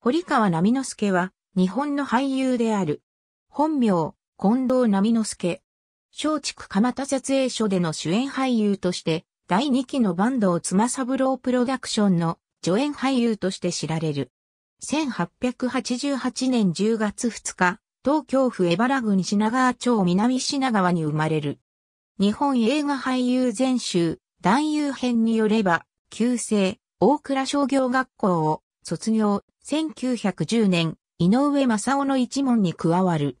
堀川波之助は、日本の俳優である。本名、近藤波之助。松竹蒲田撮影所での主演俳優として、第2期の坂東妻三郎プロダクションの助演俳優として知られる。1888年10月2日、東京府江原郡品川町南品川に生まれる。日本映画俳優全集、男優編によれば、旧姓、大倉商業学校を卒業、1910年、井上正夫の一門に加わる。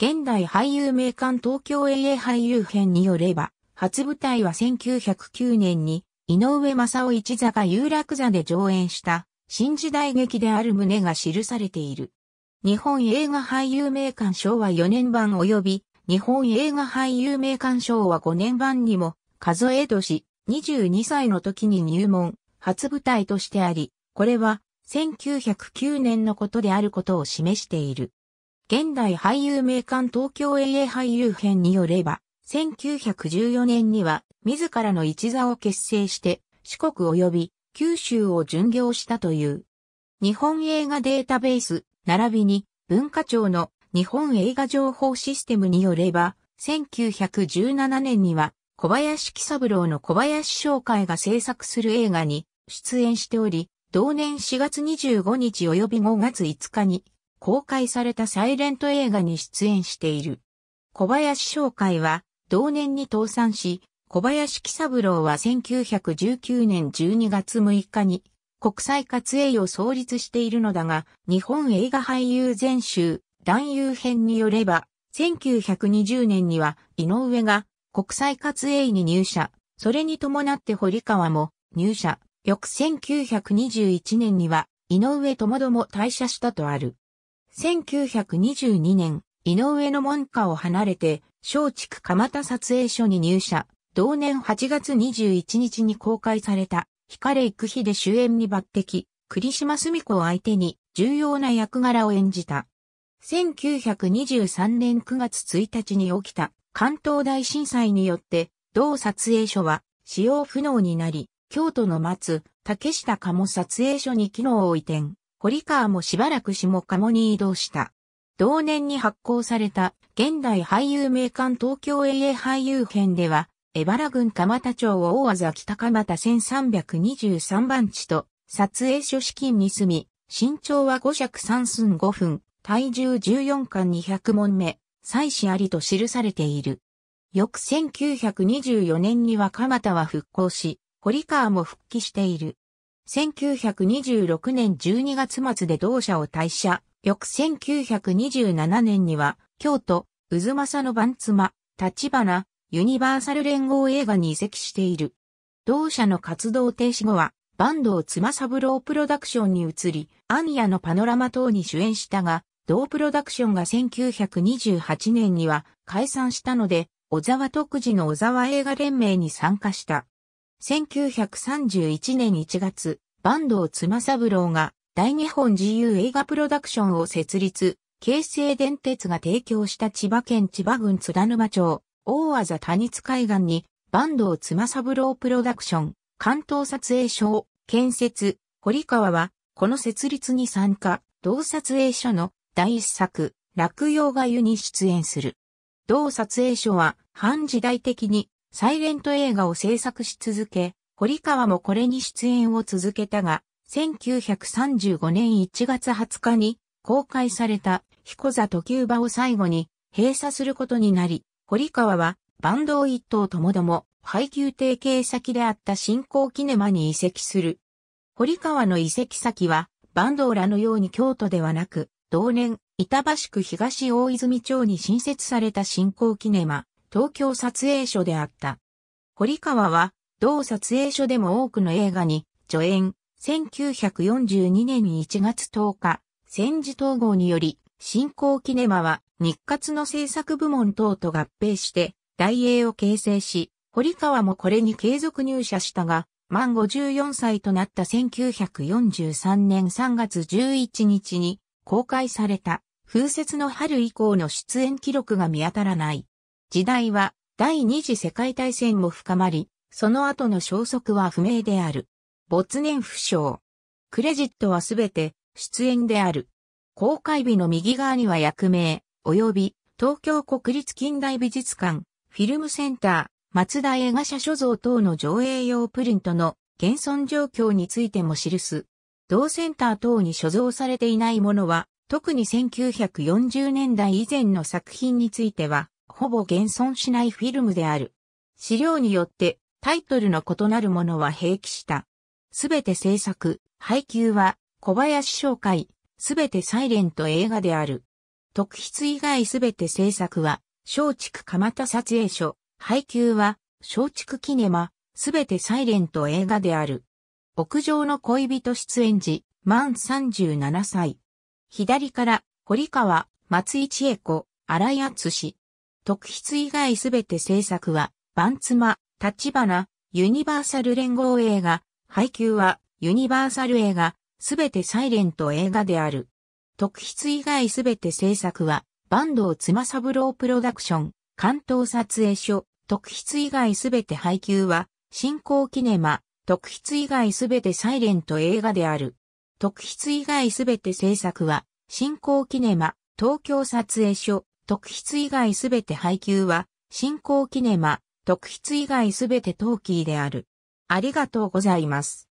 現代俳優名鑑東京永遠俳優編によれば、初舞台は1909年に、井上正夫一座が有楽座で上演した、新時代劇である旨が記されている。日本映画俳優名鑑賞は4年版及び、日本映画俳優名鑑賞は5年版にも、数え年、22歳の時に入門、初舞台としてあり、これは1909年のことであることを示している。現代俳優名鑑東京永遠俳優編によれば、1914年には自らの一座を結成して四国及び九州を巡業したという。日本映画データベース並びに文化庁の日本映画情報システムによれば、1917年には小林喜三郎の小林商会が制作する映画に出演しており、同年4月25日及び5月5日に公開されたサイレント映画に出演している。小林商会は同年に倒産し、小林喜三郎は1919年12月6日に国際活営を創立しているのだが、日本映画俳優全集、男優編によれば、1920年には井上が国際活営に入社、それに伴って堀川も入社、翌1921年には、井上智ども退社したとある。1922年、井上の門下を離れて、松竹蒲田撮影所に入社。同年8月21日に公開された、光カレイクで主演に抜擢、栗島澄子を相手に重要な役柄を演じた。1923年9月1日に起きた関東大震災によって、同撮影所は使用不能になり、京都の松、竹下鴨撮影所に機能を移転、堀川もしばらく下鴨に移動した。同年に発行された現代俳優名鑑東京永遠俳優編では、江原郡蒲田町を大技北鎌田1323番地と撮影所資金に住み、身長は5尺3寸5分、体重14巻200問目、妻子ありと記されている。翌1924年には鎌田は復興し、堀川も復帰している。1926年12月末で同社を退社。翌1927年には、京都、渦政の番妻、立花、ユニバーサル連合映画に移籍している。同社の活動停止後は、坂東妻三郎プロダクションに移り、アンヤのパノラマ等に主演したが、同プロダクションが1928年には解散したので、小沢特次の小沢映画連盟に参加した。1931年1月、坂東妻三郎が大日本自由映画プロダクションを設立、京成電鉄が提供した千葉県千葉郡津田沼町、大和谷津海岸に、坂東妻三郎プロダクション、関東撮影所を建設、堀川は、この設立に参加、同撮影所の第一作、落葉が湯に出演する。同撮影所は、半時代的にサイレント映画を制作し続け、堀川もこれに出演を続けたが、1935年1月20日に公開された彦座とキ場を最後に閉鎖することになり、堀川はバンドを一党ともども配給提携先であった新興キネマに移籍する。堀川の移籍先はバンドーのように京都ではなく、同年、板橋区東大泉町に新設された新興キネマ、東京撮影所であった。堀川は、同撮影所でも多くの映画に助演、1942年1月10日、戦時統合により、新興キネマは日活の制作部門等と合併して、大英を形成し、堀川もこれに継続入社したが、満54歳となった1943年3月11日に公開された風雪の春以降の出演記録が見当たらない。時代は第二次世界大戦も深まり、その後の消息は不明である。没年不詳。クレジットはすべて出演である。公開日の右側には役名、及び東京国立近代美術館、フィルムセンター、松田映画社所蔵等の上映用プリントの現存状況についても記す。同センター等に所蔵されていないものは、特に1940年代以前の作品については、ほぼ現存しないフィルムである。資料によってタイトルの異なるものは併記した。すべて制作、配給は小林紹介、すべてサイレント映画である。特筆以外すべて制作は、松竹蒲田撮影所、配給は松竹キネマ、すべてサイレント映画である。屋上の恋人出演時、満37歳。左から、堀川、松井千恵子、荒井敦氏。特筆以外すべて制作は、バンツマ、立花、ユニバーサル連合映画、配給は、ユニバーサル映画、すべてサイレント映画である。特筆以外すべて制作は、坂東妻三郎プロダクション、関東撮影所、特筆以外すべて配給は、新興キネマ、特筆以外すべてサイレント映画である。特筆以外すべて制作は、新興キネマ、東京撮影所、特筆以外すべて配給は、新興キネマ、特筆以外すべてトーキーである。ありがとうございます。